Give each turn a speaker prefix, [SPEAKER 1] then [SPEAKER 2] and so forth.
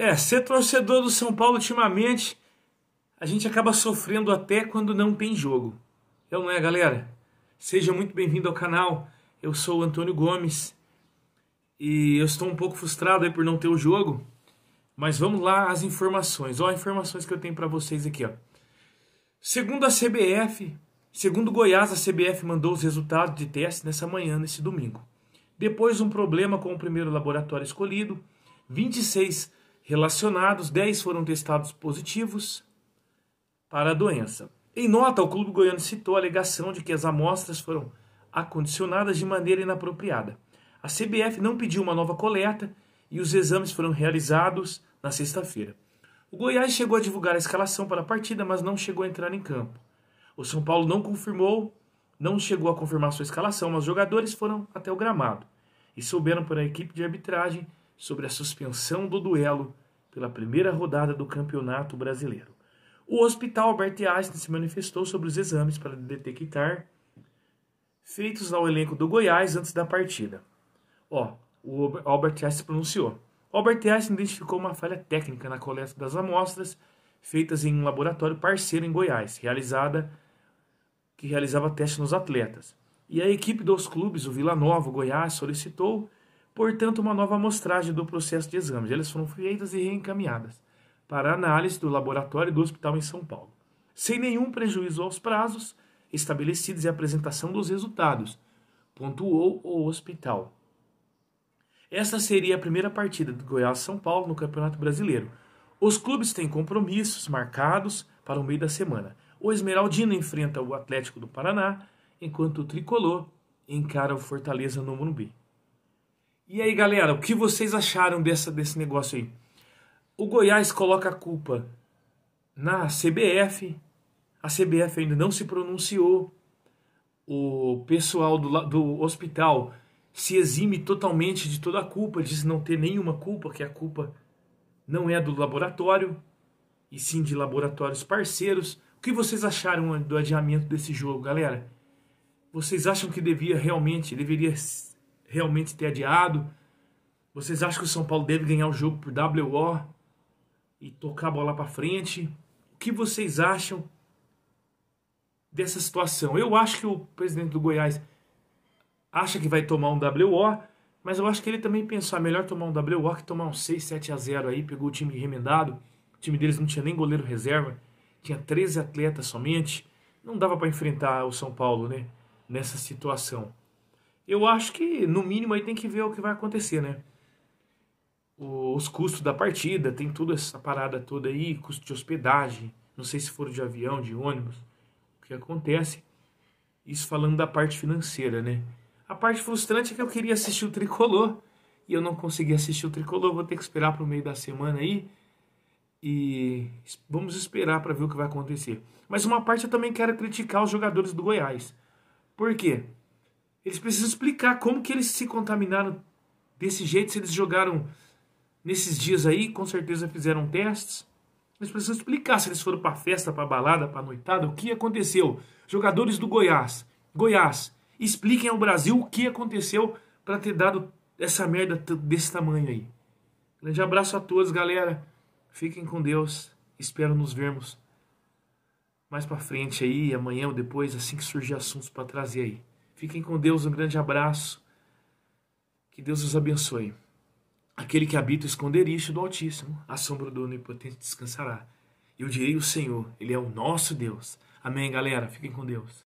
[SPEAKER 1] É, ser torcedor do São Paulo ultimamente, a gente acaba sofrendo até quando não tem jogo. É ou não é, galera? Seja muito bem-vindo ao canal. Eu sou o Antônio Gomes e eu estou um pouco frustrado aí por não ter o jogo, mas vamos lá as informações. Ó, informações que eu tenho para vocês aqui, ó. Segundo a CBF, segundo Goiás, a CBF mandou os resultados de teste nessa manhã, nesse domingo. Depois um problema com o primeiro laboratório escolhido, 26 relacionados, 10 foram testados positivos para a doença. Em nota, o Clube Goiano citou a alegação de que as amostras foram acondicionadas de maneira inapropriada. A CBF não pediu uma nova coleta e os exames foram realizados na sexta-feira. O Goiás chegou a divulgar a escalação para a partida, mas não chegou a entrar em campo. O São Paulo não confirmou, não chegou a confirmar sua escalação, mas os jogadores foram até o gramado e souberam por a equipe de arbitragem sobre a suspensão do duelo pela primeira rodada do Campeonato Brasileiro. O Hospital Albert Einstein se manifestou sobre os exames para detectar feitos ao elenco do Goiás antes da partida. Ó, o Albert Einstein se pronunciou. Albert Einstein identificou uma falha técnica na coleta das amostras feitas em um laboratório parceiro em Goiás, realizada que realizava testes nos atletas. E a equipe dos clubes, o Vila Nova, o Goiás, solicitou portanto, uma nova amostragem do processo de exames. Elas foram feitas e reencaminhadas para análise do laboratório do hospital em São Paulo, sem nenhum prejuízo aos prazos estabelecidos e apresentação dos resultados, pontuou o hospital. Essa seria a primeira partida do Goiás-São Paulo no Campeonato Brasileiro. Os clubes têm compromissos marcados para o meio da semana. O Esmeraldino enfrenta o Atlético do Paraná, enquanto o Tricolor encara o Fortaleza no Morumbi. E aí, galera, o que vocês acharam dessa, desse negócio aí? O Goiás coloca a culpa na CBF. A CBF ainda não se pronunciou. O pessoal do, do hospital se exime totalmente de toda a culpa, diz não ter nenhuma culpa, que a culpa não é do laboratório, e sim de laboratórios parceiros. O que vocês acharam do adiamento desse jogo, galera? Vocês acham que devia realmente, deveria realmente ter adiado? Vocês acham que o São Paulo deve ganhar o jogo por WO e tocar a bola para frente? O que vocês acham dessa situação? Eu acho que o presidente do Goiás acha que vai tomar um WO, mas eu acho que ele também pensou, é melhor tomar um WO que tomar um 6, 7 a 0 aí, pegou o time remendado. O time deles não tinha nem goleiro reserva, tinha 13 atletas somente. Não dava para enfrentar o São Paulo, né? Nessa situação. Eu acho que, no mínimo, aí tem que ver o que vai acontecer, né? Os custos da partida, tem toda essa parada toda aí, custo de hospedagem, não sei se for de avião, de ônibus, o que acontece. Isso falando da parte financeira, né? A parte frustrante é que eu queria assistir o Tricolor e eu não consegui assistir o Tricolor, vou ter que esperar para o meio da semana aí e vamos esperar para ver o que vai acontecer. Mas uma parte eu também quero criticar os jogadores do Goiás. Por quê? Eles precisam explicar como que eles se contaminaram desse jeito, se eles jogaram nesses dias aí, com certeza fizeram testes. Eles precisam explicar se eles foram para festa, para balada, para noitada, o que aconteceu. Jogadores do Goiás, Goiás, expliquem ao Brasil o que aconteceu para ter dado essa merda desse tamanho aí. Grande abraço a todos, galera. Fiquem com Deus. Espero nos vermos mais para frente aí, amanhã ou depois, assim que surgir assuntos para trazer aí. Fiquem com Deus, um grande abraço. Que Deus os abençoe. Aquele que habita o esconderijo do Altíssimo, a sombra do Onipotente descansará. Eu direi o Senhor, Ele é o nosso Deus. Amém, galera. Fiquem com Deus.